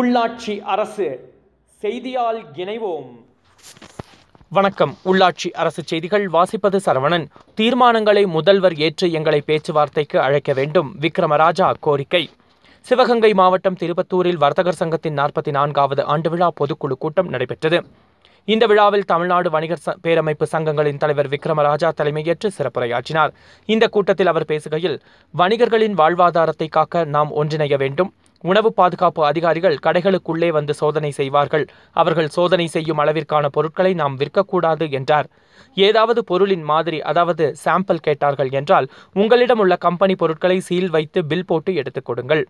உள்ளாட்சி அரசு செய்தியால் இணைவோம் வணக்கம் உள்ளாட்சி அரசு செய்திகள் வாசிப்பது சரவணன் தீர்மானங்களை முதல்வர் ஏற்று எங்களை பேச்சுவார்த்தைக்கு அழைக்க வேண்டும் விக்ரமராஜா கோரிக்கை சிவகங்கை மாவட்டம் திருப்பத்தூரில் வர்த்தகர் சங்கத்தின் நாற்பத்தி நான்காவது ஆண்டு விழா பொதுக்குழு கூட்டம் நடைபெற்றது இந்த விழாவில் தமிழ்நாடு வணிகர் பேரமைப்பு சங்கங்களின் தலைவர் விக்ரமராஜா தலைமையேற்று சிறப்புரையாற்றினார் இந்த கூட்டத்தில் அவர் பேசுகையில் வணிகர்களின் வாழ்வாதாரத்தை காக்க நாம் ஒன்றிணைய வேண்டும் உணவு பாதுகாப்பு அதிகாரிகள் கடைகளுக்குள்ளே வந்து சோதனை செய்வார்கள் அவர்கள் சோதனை செய்யும் அளவிற்கான பொருட்களை நாம் விற்கக்கூடாது என்றார் ஏதாவது பொருளின் மாதிரி அதாவது சாம்பிள் கேட்டார்கள் என்றால் உங்களிடம் உள்ள கம்பெனி பொருட்களை சீல் வைத்து பில் போட்டு எடுத்துக் கொடுங்கள்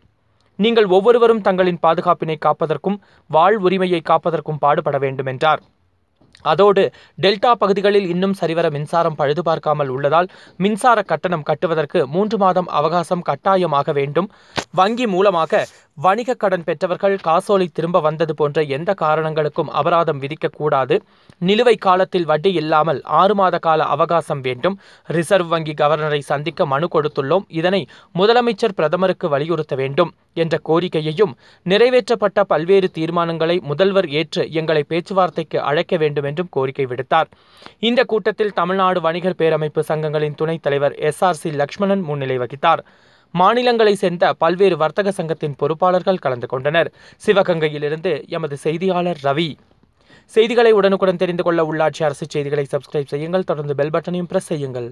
நீங்கள் ஒவ்வொருவரும் தங்களின் பாதுகாப்பினை காப்பதற்கும் வாழ் உரிமையை காப்பதற்கும் பாடுபட வேண்டும் என்றார் அதோடு டெல்டா பகுதிகளில் இன்னும் சரிவர மின்சாரம் பழுது பார்க்காமல் உள்ளதால் மின்சார கட்டணம் கட்டுவதற்கு மூன்று மாதம் அவகாசம் கட்டாயமாக வேண்டும் வங்கி மூலமாக வணிக கடன் பெற்றவர்கள் காசோலை திரும்ப வந்தது போன்ற எந்த காரணங்களுக்கும் அபராதம் விதிக்கக்கூடாது நிலுவை காலத்தில் வட்டி இல்லாமல் ஆறு மாத கால அவகாசம் வேண்டும் ரிசர்வ் வங்கி கவர்னரை சந்திக்க மனு கொடுத்துள்ளோம் இதனை முதலமைச்சர் பிரதமருக்கு வலியுறுத்த வேண்டும் என்ற கோரிக்கையையும் நிறைவேற்றப்பட்ட பல்வேறு தீர்மானங்களை முதல்வர் ஏற்று எங்களை பேச்சுவார்த்தைக்கு அழைக்க வேண்டும் என்றும் கோரிக்கை விடுத்தார் இந்த கூட்டத்தில் தமிழ்நாடு வணிகர் பேரமைப்பு சங்கங்களின் துணைத் தலைவர் எஸ் ஆர் சி லக்ஷ்மணன் முன்னிலை வகித்தார் மாநிலங்களை சேர்ந்த பல்வேறு வர்த்தக சங்கத்தின் பொறுப்பாளர்கள் கலந்து கொண்டனர் சிவகங்கையிலிருந்து எமது செய்தியாளர் ரவி செய்திகளை உடனுக்குடன் தெரிந்து கொள்ள உள்ளாட்சி அரசு செய்திகளை சப்ஸ்கிரைப் செய்யுங்கள் தொடர்ந்து பெல் பட்டனையும் பிரஸ் செய்யுங்கள்